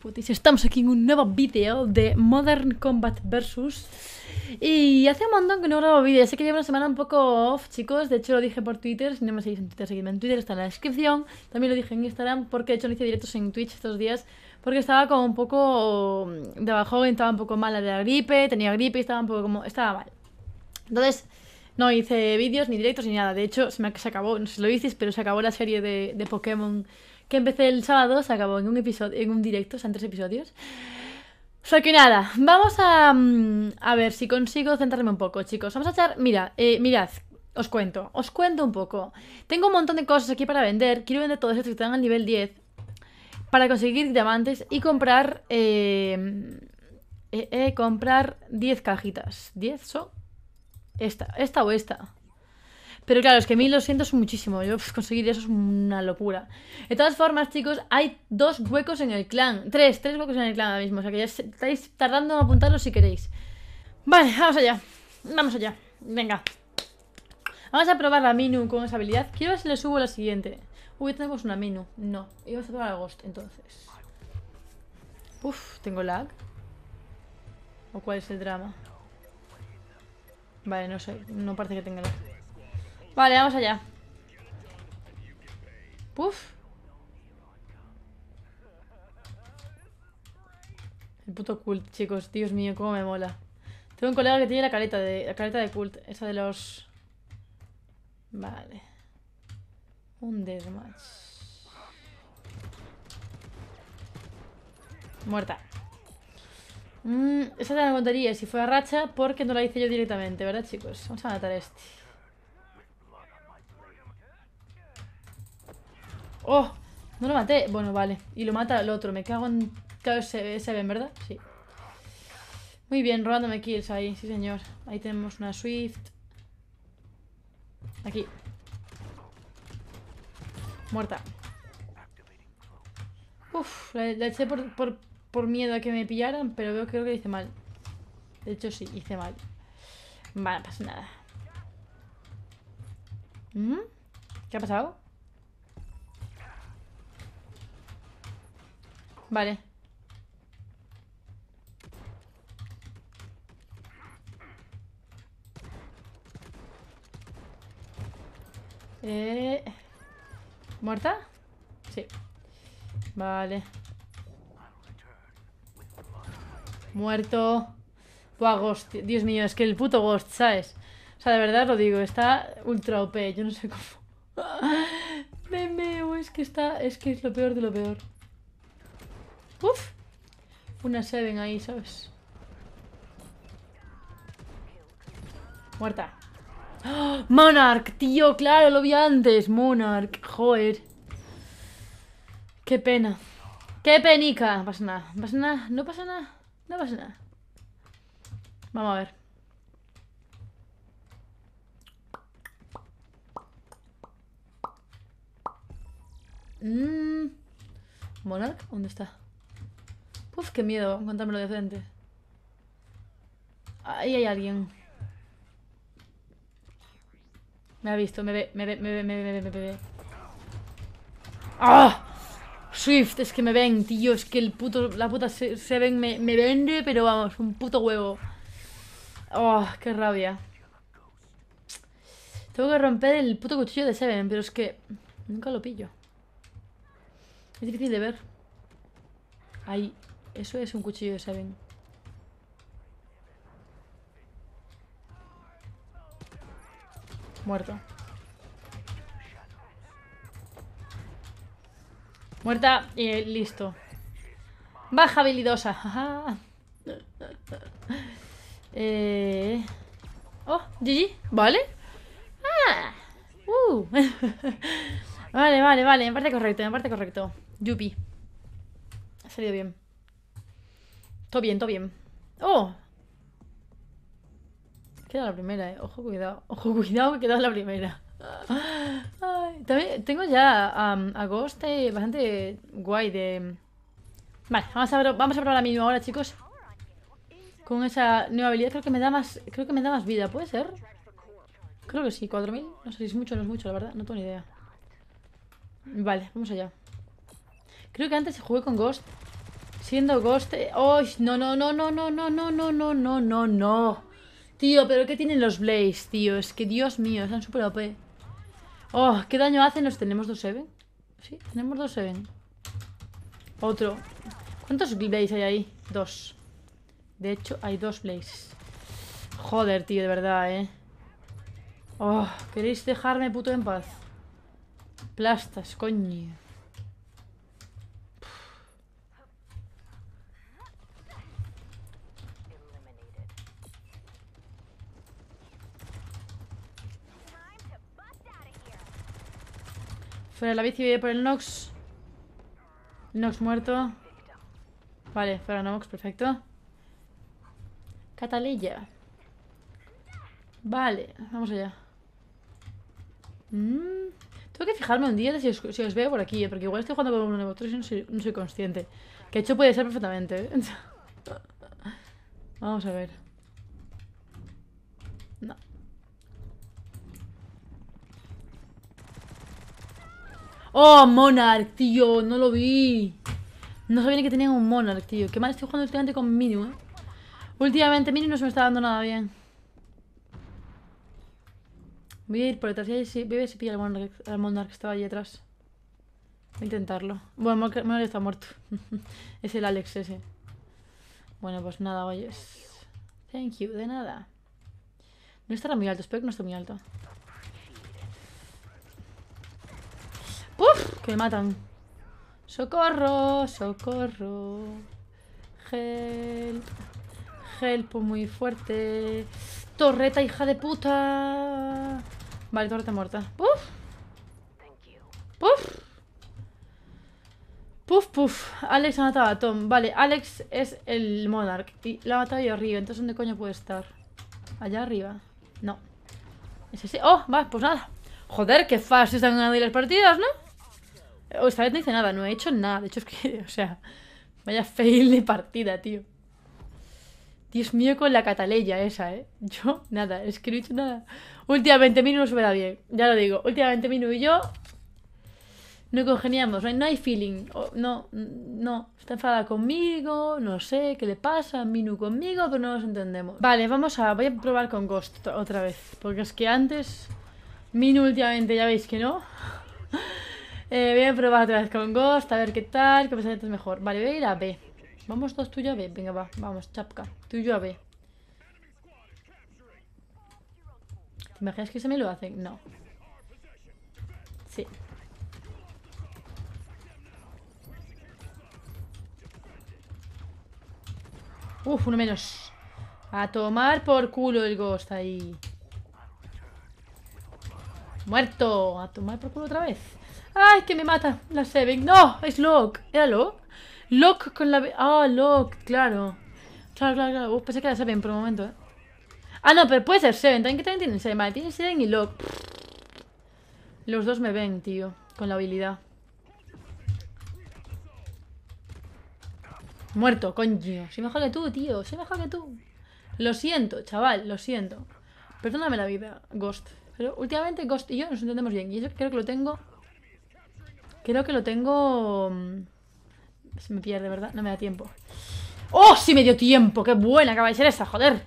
Pues estamos aquí en un nuevo vídeo de Modern Combat Versus Y hace un montón que no grabo vídeo, sé que llevo una semana un poco off, chicos De hecho lo dije por Twitter, si no me seguís en Twitter, seguidme en Twitter, está en la descripción También lo dije en Instagram, porque de hecho no hice directos en Twitch estos días Porque estaba como un poco mm, de estaba un poco mala de la gripe, tenía gripe y estaba un poco como... estaba mal Entonces... No hice vídeos, ni directos, ni nada. De hecho, se acabó, no sé si lo hicisteis, pero se acabó la serie de Pokémon que empecé el sábado, se acabó en un episodio, en un directo, o sea, en tres episodios. O sea que nada, vamos a, mm, a ver si consigo centrarme un poco, chicos. Vamos a echar, mira, eh, mirad, os cuento, os cuento un poco. Tengo un montón de cosas aquí para vender, quiero vender todo esto que están al nivel 10 para conseguir diamantes y comprar, em, eh, eh, comprar 10 cajitas. ¿10 son? Esta, esta o esta. Pero claro, es que 1200 es muchísimo. Yo conseguiría conseguir eso es una locura. De todas formas, chicos, hay dos huecos en el clan. Tres, tres huecos en el clan ahora mismo. O sea que ya estáis tardando en apuntarlos si queréis. Vale, vamos allá. Vamos allá. Venga. Vamos a probar la Minu con esa habilidad. Quiero ver si le subo la siguiente. Uy, tenemos una Minu. No. iba a probar a Ghost, entonces. Uf, tengo lag. ¿O cuál es el drama? Vale, no sé. No parece que tenga lag. Vale, vamos allá. Puf. El puto cult, chicos. Dios mío, cómo me mola. Tengo un colega que tiene la careta de, la careta de cult. Esa de los... Vale. Un deathmatch. Muerta. Mm, esa te la contaría si fue a racha porque no la hice yo directamente, ¿verdad, chicos? Vamos a matar a este. ¡Oh! No lo maté. Bueno, vale. Y lo mata el otro. Me cago en... Claro, se, ven, ¿verdad? Sí. Muy bien, robándome kills ahí. Sí, señor. Ahí tenemos una Swift. Aquí. Muerta. Uf, la, eché por, miedo a que me pillaran, pero veo creo que hice mal. De hecho, sí, hice mal. Vale, no pasa nada. ¿Mm? ¿Qué ha pasado? Vale. Eh, ¿Muerta? Sí. Vale. Muerto. Guagost Dios mío, es que el puto Ghost, ¿sabes? O sea, de verdad lo digo, está ultra OP. Yo no sé cómo. es que está. Es que es lo peor de lo peor. Uf. Una Seven ahí, ¿sabes? Muerta. ¡Ah! Monarch, tío, claro, lo vi antes. Monarch, joder. Qué pena. Qué penica. No pasa nada. No pasa nada. No pasa nada. No pasa nada. Vamos a ver. Mmm. Monarch, ¿dónde está? Uf, qué miedo contármelo de frente. Ahí hay alguien. Me ha visto, me ve, me ve, me ve, me ve, me ve, ¡Ah! Swift, es que me ven, tío, es que el puto, la puta Seven me, me vende, pero vamos, un puto huevo. ¡Oh, qué rabia! Tengo que romper el puto cuchillo de Seven, pero es que nunca lo pillo. Es difícil de ver. Ahí. Eso es un cuchillo de Sabin Muerto. Muerta y listo. Baja habilidosa. Eh, oh, GG. Ah, uh. Vale. vale, vale, vale. En parte correcto, en parte correcto. Yupi. Ha salido bien. Todo bien, todo bien. ¡Oh! Queda la primera, eh. Ojo, cuidado. Ojo, cuidado, que queda la primera. también tengo ya a Ghost eh, bastante guay de... Vale, vamos a, ver, vamos a probar la misma ahora, chicos. Con esa nueva habilidad creo que me da más creo que me da más vida, ¿puede ser? Creo que sí, 4000. No sé si es mucho o no es mucho, la verdad. No tengo ni idea. Vale, vamos allá. Creo que antes se jugué con Ghost Siendo Ghost... ¡Oh! No, no, no, no, no, no, no, no, no, no, no, no. Tío, pero ¿qué tienen los Blaze, tío? Es que, Dios mío, están súper OP. ¡Oh! ¿Qué daño hacen? ¿Los tenemos dos seven Sí, tenemos dos seven Otro. ¿Cuántos Blaze hay ahí? Dos. De hecho, hay dos Blaze. Joder, tío, de verdad, ¿eh? Oh, ¿queréis dejarme puto en paz? Plastas, coño. Fuera la bici, voy por el Nox. Nox muerto. Vale, fuera Nox, perfecto. Catalilla. Vale, vamos allá. Mm. Tengo que fijarme un día si, os, veo por aquí, eh, porque igual estoy jugando con uno de vosotros y no soy, consciente. Que hecho puede ser perfectamente. ¿eh? vamos a ver. No. Oh, Monarch, tío, no lo vi. No sabía ni que tenían un Monarch, tío. Qué mal estoy jugando últimamente con Minu, eh. Últimamente Minu no se me está dando nada bien. Voy a ir por detrás. Voy a ver si pilla el Monarch, que estaba allí atrás. Voy a intentarlo. Bueno, Monarch está muerto. es el Alex ese. Bueno, pues nada, oyes. Thank you, de nada. No estará muy alto, espero que no esté muy alto. me matan. Socorro, socorro. gel pues muy fuerte. Torreta, hija de puta. Vale, torreta muerta. Puf. Puf. Puf, puf. Alex ha matado a Tom. Vale, Alex es el Monarch. Y la ha matado yo arriba. Entonces, ¿dónde coño puede estar? ¿Allá arriba? No. ¿Es Oh, va, pues nada. Joder, qué fácil están ganando las partidas, ¿no? esta vez no hice nada, no he hecho nada. De hecho, es que, o sea, vaya fail de partida, tío. Dios mío, con la cataleya esa, ¿eh? Yo, nada, es que no he hecho nada. Últimamente Minu no se me bien, ya lo digo. Últimamente Minu y yo no congeniamos, no hay, feeling. no, no, está enfadada conmigo, no sé qué le pasa, Minu conmigo, pero no nos entendemos. Vale, vamos a, voy a probar con Ghost otra vez, porque es que antes, Minu últimamente ya veis que no. Eh, voy a probar otra vez con Ghost, a ver qué tal, qué se es mejor. Vale, voy a ir a B. Vamos dos, tú y a B. Venga, va, vamos, chapka Tú y a B. ¿Te imaginas que se me lo hacen? No. Sí. Uf, uno menos. A tomar por culo el ghost ahí. Muerto. A tomar por culo otra vez. ¡Ay, que me mata la Seven! ¡No! ¡Es Locke! ¿Era Locke? Locke con la... ¡Ah, oh, Locke! Claro. Claro, claro, claro. pensé que era Seven por un momento, ¿eh? Ah, no, pero puede ser Seven. También que también tienen Seven. Vale, tienen Seven y Locke. Los dos me ven, tío. Con la habilidad. Muerto, coño. Soy mejor que tú, tío. Soy mejor que tú. Lo siento, chaval. Lo siento. Perdóname la vida, Ghost. Pero últimamente Ghost y yo nos entendemos bien. Y yo creo que lo tengo Creo que lo tengo... Mm, se me pierde, ¿verdad? No me da tiempo. ¡Oh, sí me dio tiempo! ¡Qué buena acaba de ser esta joder!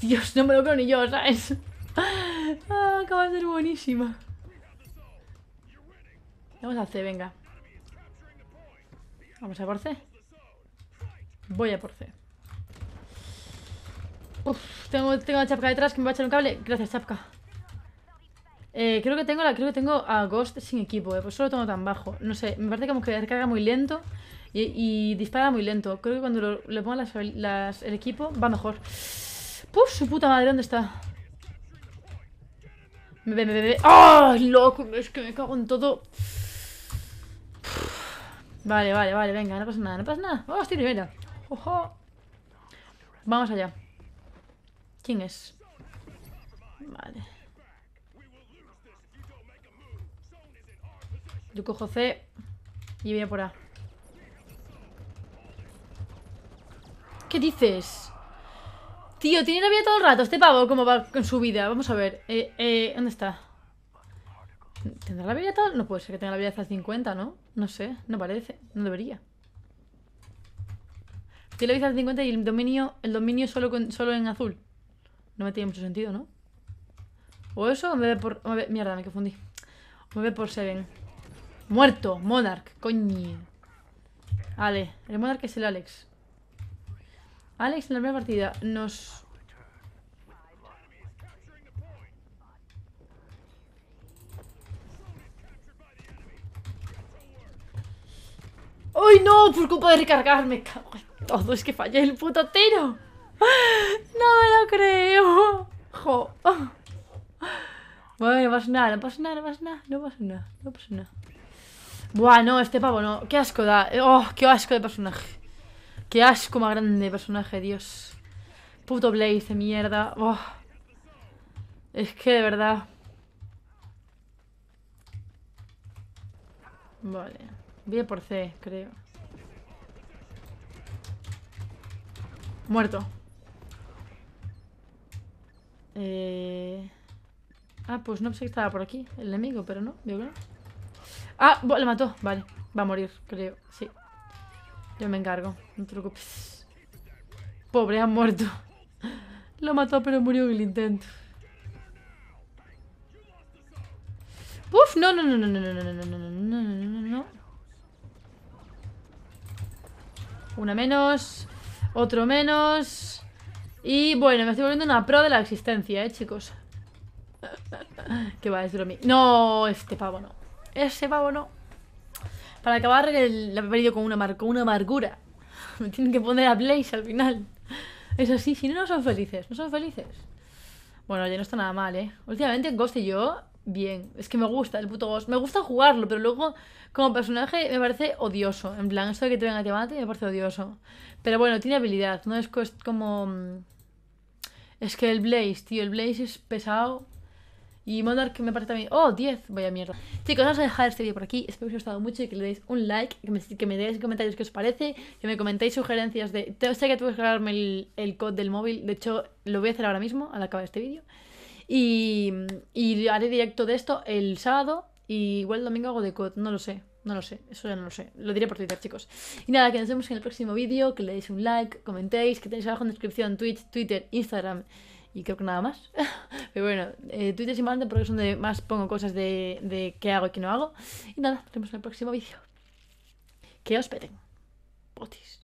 Dios, no me lo creo ni yo, ¿sabes? Ah, acaba de ser buenísima. Vamos a C, venga. Vamos a por C. Voy a por C. tengo, tengo a Chapka detrás que me va a echar un cable. Gracias, Chapka. Eh, creo que tengo la, creo que tengo a Ghost sin equipo, eh, pues solo tengo tan bajo. No sé, me parece como que recarga muy lento y, dispara muy lento. Creo que cuando le pongo el equipo va mejor. ¡Puf! Su puta madre, ¿dónde está? Me ve, me ve, me ve. ¡Ah! Loco, es que me cago en todo. Vale, vale, vale, venga, no pasa nada, no pasa nada. ¡Oh, estoy primera! ¡Ojo! Vamos allá. ¿Quién es? Vale. Yo cojo C y voy a por A. ¿Qué dices? Tío, tiene la vida todo el rato. Este pavo, ¿cómo va con su vida? Vamos a ver. Eh, eh, ¿Dónde está? ¿Tendrá la vida rato? No puede ser que tenga la vida hasta el 50, ¿no? No sé, no parece. No debería. Tiene la vida hasta el 50 y el dominio, el dominio solo, solo en azul. No me tiene mucho sentido, ¿no? O eso, o me ve por... mierda, me confundí. O me ve por 7. Muerto, Monarch, coño. Vale, el Monarch es el Alex. Alex en la primera partida nos... ¡Ay, no! Por culpa de recargarme, cago todo. Es que fallé el puto tiro. No me lo creo. Bueno, pasa nada, no pasa nada, no pasa nada. No pasa nada, no pasa nada. Buah, no, este pavo no. Qué asco da. Oh, qué asco de personaje. Qué asco más grande de personaje, Dios. Puto Blaze mierda. Oh. Es que de verdad. Vale. Voy por C, creo. Muerto. Eh... Ah, pues no sé que estaba por aquí el enemigo, pero no, yo creo. Ah, lo mató. Vale, va a morir, creo. Sí. Yo me encargo, no te preocupes. Pobre, ha muerto. Lo mató, pero murió en el intento. Uf, no, no, no, no, no, no, no, no, no, no, no, no. Una menos, otro menos. Y bueno, me estoy volviendo una pro de la existencia, eh, chicos. que va, es no, No, este pavo no ese o no. Para acabar, el, la he con una, con una amargura. Me tienen que poner a Blaze al final. Es así, si no, no son felices. No son felices. Bueno, ya no está nada mal, ¿eh? Últimamente Ghost y yo, bien. Es que me gusta el puto Ghost. Me gusta jugarlo, pero luego como personaje me parece odioso. En plan, esto de que te venga a mate me parece odioso. Pero bueno, tiene habilidad. No es como... Mm, es que el Blaze, tío, el Blaze es pesado. Y Monarch me parece también. ¡Oh, 10! Vaya mierda. Chicos, vamos a dejar este vídeo por aquí. Espero que os haya gustado mucho y que le deis un like. Que me, que deis comentarios qué os parece. Que me comentéis sugerencias de. sé que tuve que grabarme el, el code del móvil. De hecho, lo voy a hacer ahora mismo, al acabar este vídeo. Y, y haré directo de esto el sábado. Y igual el domingo hago de code. No lo sé. No lo sé, eso ya no lo sé. Lo diré por Twitter, chicos. Y nada, que nos vemos en el próximo vídeo, que le deis un like, comentéis, que tenéis abajo en descripción Twitch, Twitter, Instagram y creo que nada más. Pero bueno, eh, Twitter es importante porque es donde más pongo cosas de, de qué hago y qué no hago. Y nada, nos vemos en el próximo vídeo. Que os peten. Botis.